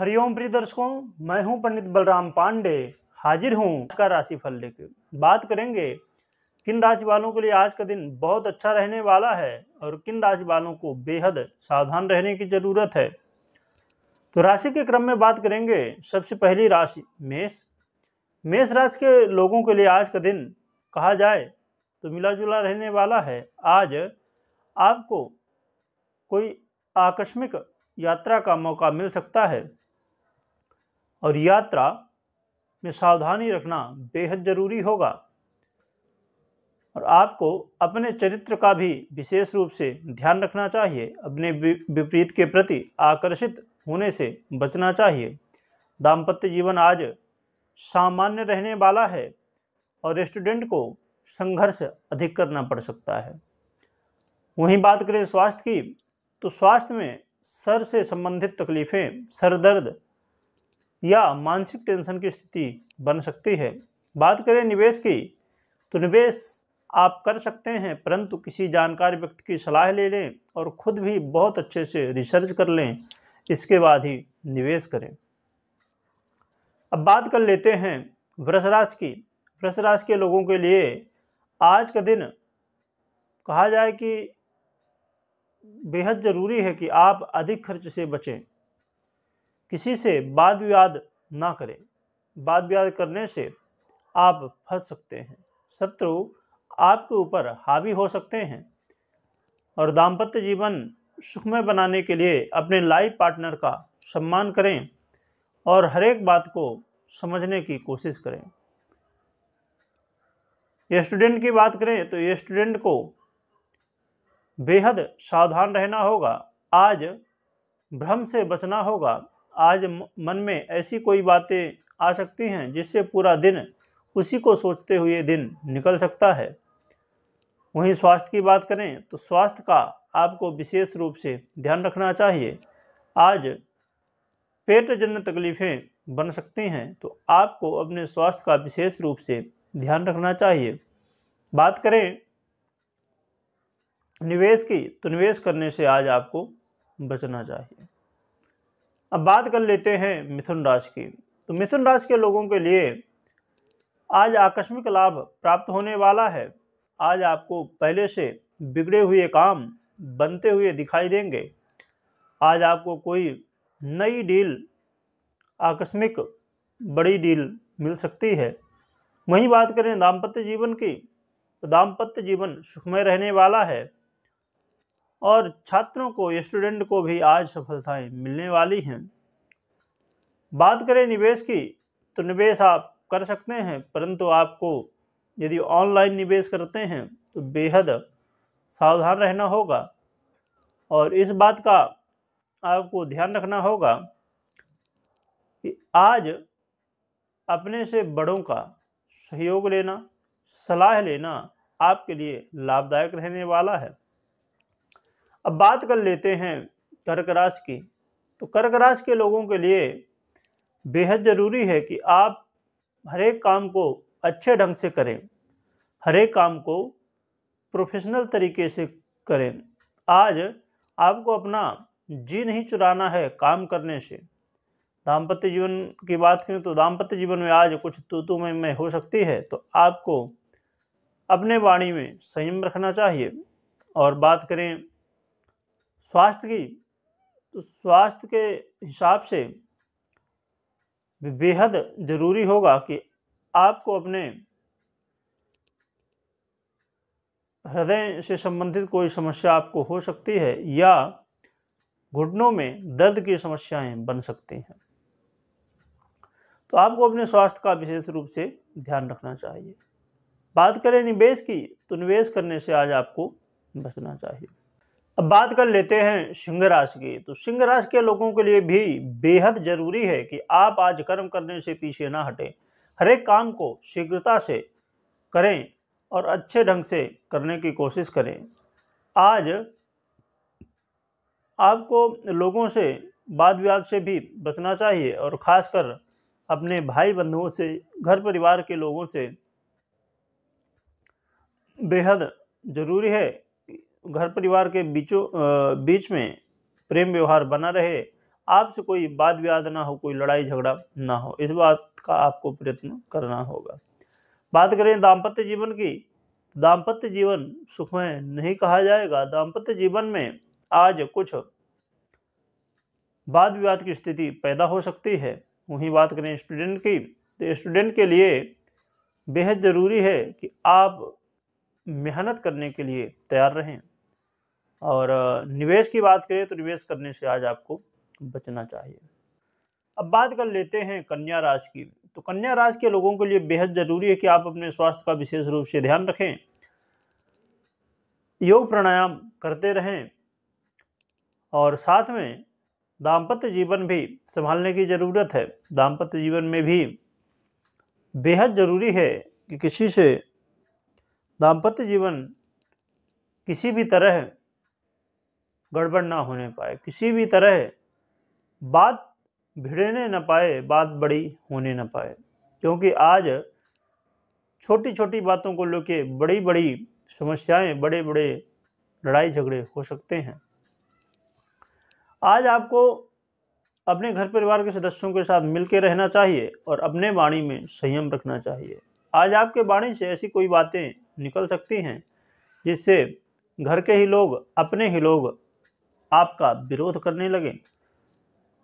हरिओम प्रिय दर्शकों मैं हूं पंडित बलराम पांडे हाजिर हूं का राशिफल लेकर बात करेंगे किन राशि वालों के लिए आज का दिन बहुत अच्छा रहने वाला है और किन राशि वालों को बेहद सावधान रहने की ज़रूरत है तो राशि के क्रम में बात करेंगे सबसे पहली राशि मेष मेष राशि के लोगों के लिए आज का दिन कहा जाए तो मिला जुला रहने वाला है आज आपको कोई आकस्मिक यात्रा का मौका मिल सकता है और यात्रा में सावधानी रखना बेहद ज़रूरी होगा और आपको अपने चरित्र का भी विशेष रूप से ध्यान रखना चाहिए अपने विपरीत के प्रति आकर्षित होने से बचना चाहिए दाम्पत्य जीवन आज सामान्य रहने वाला है और स्टूडेंट को संघर्ष अधिक करना पड़ सकता है वहीं बात करें स्वास्थ्य की तो स्वास्थ्य में सर से संबंधित तकलीफ़ें सर दर्द या मानसिक टेंशन की स्थिति बन सकती है बात करें निवेश की तो निवेश आप कर सकते हैं परंतु किसी जानकार व्यक्ति की सलाह ले लें और खुद भी बहुत अच्छे से रिसर्च कर लें इसके बाद ही निवेश करें अब बात कर लेते हैं वृष राशि की वृष राशि के लोगों के लिए आज का दिन कहा जाए कि बेहद ज़रूरी है कि आप अधिक खर्च से बचें किसी से वाद विवाद ना करें वाद विवाद करने से आप फंस सकते हैं शत्रु आपके ऊपर हावी हो सकते हैं और दाम्पत्य जीवन सुखमय बनाने के लिए अपने लाइफ पार्टनर का सम्मान करें और हर एक बात को समझने की कोशिश करें स्टूडेंट की बात करें तो स्टूडेंट को बेहद सावधान रहना होगा आज भ्रम से बचना होगा आज मन में ऐसी कोई बातें आ सकती हैं जिससे पूरा दिन उसी को सोचते हुए दिन निकल सकता है वहीं स्वास्थ्य की बात करें तो स्वास्थ्य का आपको विशेष रूप से ध्यान रखना चाहिए आज पेट जन्य तकलीफ़ें बन सकती हैं तो आपको अपने स्वास्थ्य का विशेष रूप से ध्यान रखना चाहिए बात करें निवेश की तो निवेश करने से आज आपको बचना चाहिए अब बात कर लेते हैं मिथुन राशि की तो मिथुन राशि के लोगों के लिए आज आकस्मिक लाभ प्राप्त होने वाला है आज आपको पहले से बिगड़े हुए काम बनते हुए दिखाई देंगे आज आपको कोई नई डील आकस्मिक बड़ी डील मिल सकती है वहीं बात करें दाम्पत्य जीवन की तो दाम्पत्य जीवन सुखमय रहने वाला है और छात्रों को स्टूडेंट को भी आज सफलताएं मिलने वाली हैं बात करें निवेश की तो निवेश आप कर सकते हैं परंतु आपको यदि ऑनलाइन निवेश करते हैं तो बेहद सावधान रहना होगा और इस बात का आपको ध्यान रखना होगा कि आज अपने से बड़ों का सहयोग लेना सलाह लेना आपके लिए लाभदायक रहने वाला है अब बात कर लेते हैं कर्क राशि की तो कर्क राशि के लोगों के लिए बेहद ज़रूरी है कि आप हरेक काम को अच्छे ढंग से करें हरेक काम को प्रोफेशनल तरीके से करें आज आपको अपना जी नहीं चुराना है काम करने से दाम्पत्य जीवन की बात करें तो दाम्पत्य जीवन में आज कुछ तूतू में, में हो सकती है तो आपको अपने वाणी में संयम रखना चाहिए और बात करें स्वास्थ्य की तो स्वास्थ्य के हिसाब से बेहद ज़रूरी होगा कि आपको अपने हृदय से संबंधित कोई समस्या आपको हो सकती है या घुटनों में दर्द की समस्याएं बन सकती हैं तो आपको अपने स्वास्थ्य का विशेष रूप से ध्यान रखना चाहिए बात करें निवेश की तो निवेश करने से आज आपको बचना चाहिए अब बात कर लेते हैं सिंह राशि की तो सिंह राशि के लोगों के लिए भी बेहद जरूरी है कि आप आज कर्म करने से पीछे ना हटें हर एक काम को शीघ्रता से करें और अच्छे ढंग से करने की कोशिश करें आज आपको लोगों से वाद विवाद से भी बचना चाहिए और ख़ासकर अपने भाई बंधुओं से घर परिवार के लोगों से बेहद ज़रूरी है घर परिवार के बीचों बीच में प्रेम व्यवहार बना रहे आपसे कोई वाद विवाद ना हो कोई लड़ाई झगड़ा ना हो इस बात का आपको प्रयत्न करना होगा बात करें दाम्पत्य जीवन की दाम्पत्य जीवन सुखमय नहीं कहा जाएगा दाम्पत्य जीवन में आज कुछ वाद विवाद की स्थिति पैदा हो सकती है वहीं बात करें स्टूडेंट की तो स्टूडेंट के लिए बेहद ज़रूरी है कि आप मेहनत करने के लिए तैयार रहें और निवेश की बात करें तो निवेश करने से आज आपको बचना चाहिए अब बात कर लेते हैं कन्या राशि की तो कन्या राशि के लोगों के लिए बेहद ज़रूरी है कि आप अपने स्वास्थ्य का विशेष रूप से ध्यान रखें योग प्राणायाम करते रहें और साथ में दाम्पत्य जीवन भी संभालने की ज़रूरत है दाम्पत्य जीवन में भी बेहद ज़रूरी है कि किसी से दाम्पत्य जीवन किसी भी तरह गड़बड़ ना होने पाए किसी भी तरह बात भिड़ने न पाए बात बड़ी होने न पाए क्योंकि आज छोटी छोटी बातों को लेके बड़ी बड़ी समस्याएं बड़े बड़े लड़ाई झगड़े हो सकते हैं आज आपको अपने घर परिवार के सदस्यों के साथ मिलकर रहना चाहिए और अपने वाणी में संयम रखना चाहिए आज आपके वाणी से ऐसी कोई बातें निकल सकती हैं जिससे घर के ही लोग अपने ही लोग आपका विरोध करने लगे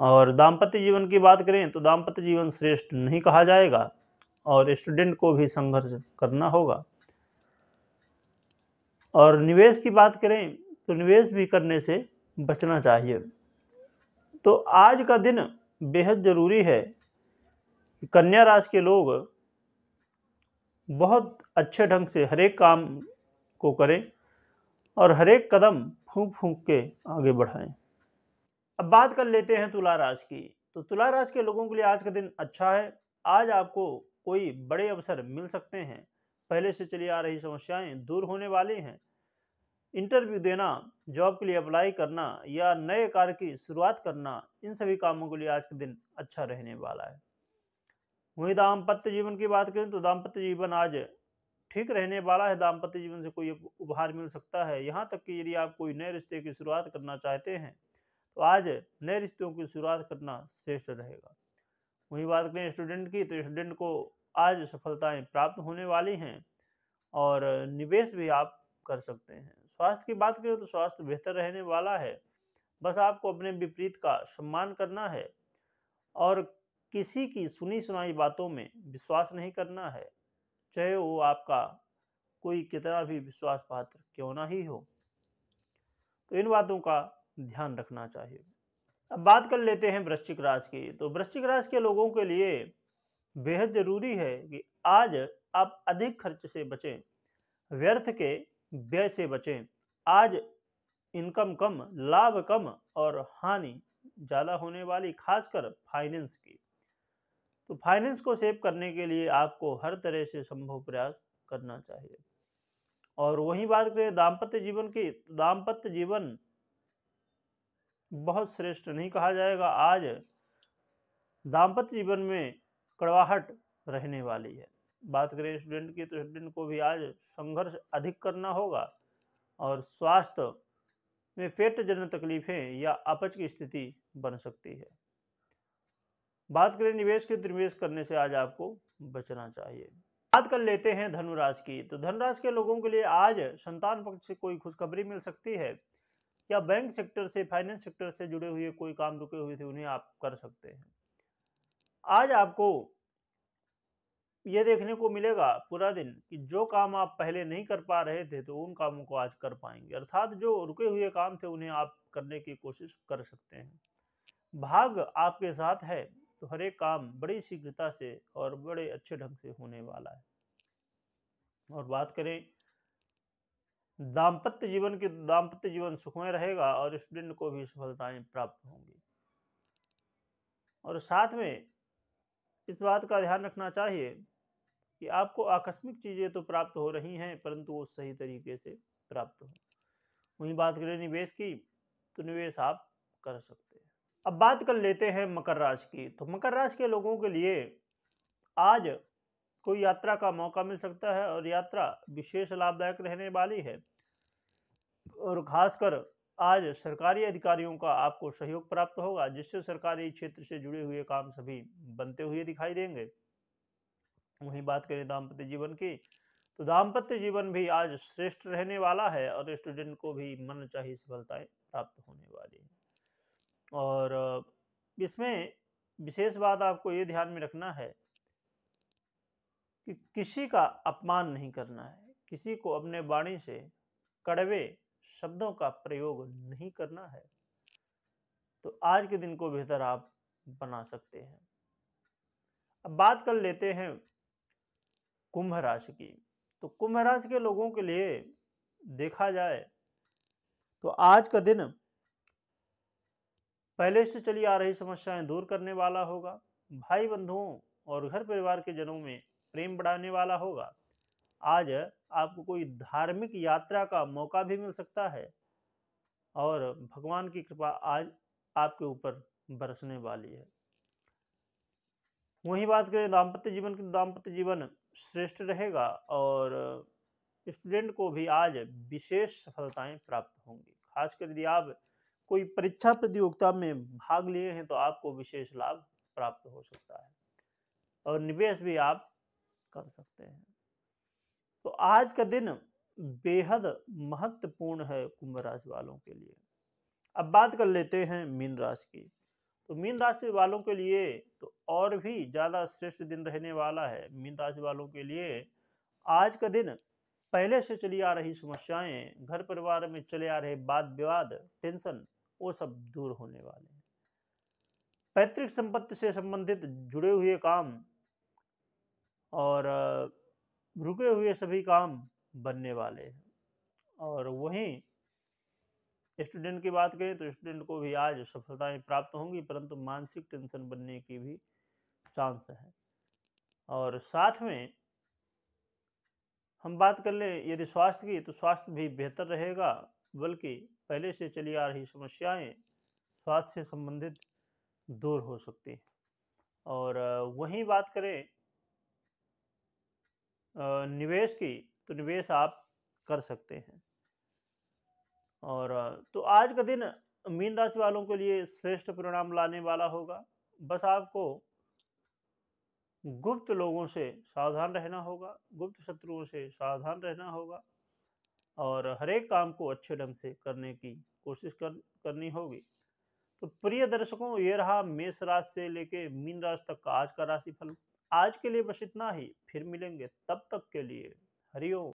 और दाम्पत्य जीवन की बात करें तो दाम्पत्य जीवन श्रेष्ठ नहीं कहा जाएगा और स्टूडेंट को भी संघर्ष करना होगा और निवेश की बात करें तो निवेश भी करने से बचना चाहिए तो आज का दिन बेहद ज़रूरी है कन्या राशि के लोग बहुत अच्छे ढंग से हरेक काम को करें और हरेक कदम फूंक फूंक के आगे बढ़ाएं अब बात कर लेते हैं तुला राशि की तो तुला राशि के लोगों के लिए आज का दिन अच्छा है आज आपको कोई बड़े अवसर मिल सकते हैं पहले से चली आ रही समस्याएं दूर होने वाली हैं इंटरव्यू देना जॉब के लिए अप्लाई करना या नए कार्य की शुरुआत करना इन सभी कामों के लिए आज का दिन अच्छा रहने वाला है वहीं दाम्पत्य जीवन की बात करें तो दाम्पत्य जीवन आज ठीक रहने वाला है दाम्पत्य जीवन से कोई उपहार मिल सकता है यहाँ तक कि यदि आप कोई नए रिश्ते की शुरुआत करना चाहते हैं तो आज नए रिश्तों की शुरुआत करना श्रेष्ठ रहेगा वही बात करें स्टूडेंट की तो स्टूडेंट को आज सफलताएं प्राप्त होने वाली हैं और निवेश भी आप कर सकते हैं स्वास्थ्य की बात करें तो स्वास्थ्य बेहतर रहने वाला है बस आपको अपने विपरीत का सम्मान करना है और किसी की सुनी सुनाई बातों में विश्वास नहीं करना है चाहे वो आपका कोई कितना भी विश्वास पात्र क्यों ना ही हो तो इन बातों का ध्यान रखना चाहिए अब बात कर लेते हैं वृश्चिक राशि की तो वृश्चिक राशि के लोगों के लिए बेहद जरूरी है कि आज आप अधिक खर्च से बचें व्यर्थ के व्यय से बचें आज इनकम कम लाभ कम और हानि ज़्यादा होने वाली खासकर फाइनेंस की तो फाइनेंस को सेव करने के लिए आपको हर तरह से संभव प्रयास करना चाहिए और वही बात करें दाम्पत्य जीवन की दाम्पत्य जीवन बहुत श्रेष्ठ नहीं कहा जाएगा आज दाम्पत्य जीवन में कड़वाहट रहने वाली है बात करें स्टूडेंट की तो स्टूडेंट को भी आज संघर्ष अधिक करना होगा और स्वास्थ्य में पेट जन तकलीफें या अपच की स्थिति बन सकती है बात करें निवेश की तो निवेश करने से आज आपको बचना चाहिए बात कर लेते हैं धनुराज की तो धनुराशि के लोगों के लिए आज संतान पक्ष से कोई खुशखबरी मिल सकती है या बैंक सेक्टर से फाइनेंस सेक्टर से जुड़े हुए कोई काम रुके हुए थे उन्हें आप कर सकते हैं आज आपको ये देखने को मिलेगा पूरा दिन कि जो काम आप पहले नहीं कर पा रहे थे तो उन कामों को आज कर पाएंगे अर्थात जो रुके हुए काम थे उन्हें आप करने की कोशिश कर सकते हैं भाग आपके साथ है तो हर एक काम बड़ी शीघ्रता से और बड़े अच्छे ढंग से होने वाला है और बात करें दाम्पत्य जीवन के दाम्पत्य जीवन सुखमय रहेगा और स्टूडेंट को भी सफलताएं प्राप्त होंगी और साथ में इस बात का ध्यान रखना चाहिए कि आपको आकस्मिक चीज़ें तो प्राप्त हो रही हैं परंतु वो सही तरीके से प्राप्त हो वहीं बात करें निवेश की तो निवेश आप कर सकते हैं अब बात कर लेते हैं मकर राशि की तो मकर राशि के लोगों के लिए आज कोई यात्रा का मौका मिल सकता है और यात्रा विशेष लाभदायक रहने वाली है और खासकर आज सरकारी अधिकारियों का आपको सहयोग प्राप्त होगा जिससे सरकारी क्षेत्र से जुड़े हुए काम सभी बनते हुए दिखाई देंगे वहीं बात करें दाम्पत्य जीवन की तो दाम्पत्य जीवन भी आज श्रेष्ठ रहने वाला है और स्टूडेंट को भी मन चाहिए सफलताएं प्राप्त होने वाली है और इसमें विशेष बात आपको ये ध्यान में रखना है कि किसी का अपमान नहीं करना है किसी को अपने वाणी से कड़वे शब्दों का प्रयोग नहीं करना है तो आज के दिन को बेहतर आप बना सकते हैं अब बात कर लेते हैं कुंभ राशि की तो कुंभ राशि के लोगों के लिए देखा जाए तो आज का दिन पहले से चली आ रही समस्याएं दूर करने वाला होगा भाई बंधुओं और घर परिवार के जनों में प्रेम बढ़ाने वाला होगा आज आपको कोई धार्मिक यात्रा का मौका भी मिल सकता है और भगवान की कृपा आज आपके ऊपर बरसने वाली है वही बात करें दाम्पत्य जीवन की तो दाम्पत्य जीवन श्रेष्ठ रहेगा और स्टूडेंट को भी आज विशेष सफलताएं प्राप्त होंगी खासकर यदि आप कोई परीक्षा प्रतियोगिता में भाग लिए हैं तो आपको विशेष लाभ प्राप्त हो सकता है और निवेश भी आप कर सकते हैं तो आज का दिन बेहद महत्वपूर्ण है कुंभ राशि वालों के लिए अब बात कर लेते हैं मीन राशि की तो मीन राशि वालों के लिए तो और भी ज़्यादा श्रेष्ठ दिन रहने वाला है मीन राशि वालों के लिए आज का दिन पहले से चली आ रही समस्याएं घर परिवार में चले आ रहे वाद विवाद टेंशन वो सब दूर होने वाले हैं पैतृक संपत्ति से संबंधित जुड़े हुए काम और रुके हुए सभी काम बनने वाले हैं और वहीं स्टूडेंट की बात करें तो स्टूडेंट को भी आज सफलताएं प्राप्त होंगी परंतु मानसिक टेंशन बनने की भी चांस है और साथ में हम बात कर लें यदि स्वास्थ्य की तो स्वास्थ्य भी बेहतर रहेगा बल्कि पहले से चली आ रही समस्याएं स्वास्थ्य से संबंधित दूर हो सकती हैं और वहीं बात करें निवेश की तो निवेश आप कर सकते हैं और तो आज का दिन मीन राशि वालों के लिए श्रेष्ठ परिणाम लाने वाला होगा बस आपको गुप्त लोगों से सावधान रहना होगा गुप्त शत्रुओं से सावधान रहना होगा और हरेक काम को अच्छे ढंग से करने की कोशिश कर करनी होगी तो प्रिय दर्शकों ये रहा मेष राशि से लेके मीन राशि तक का आज का राशिफल आज के लिए बस इतना ही फिर मिलेंगे तब तक के लिए हरिओम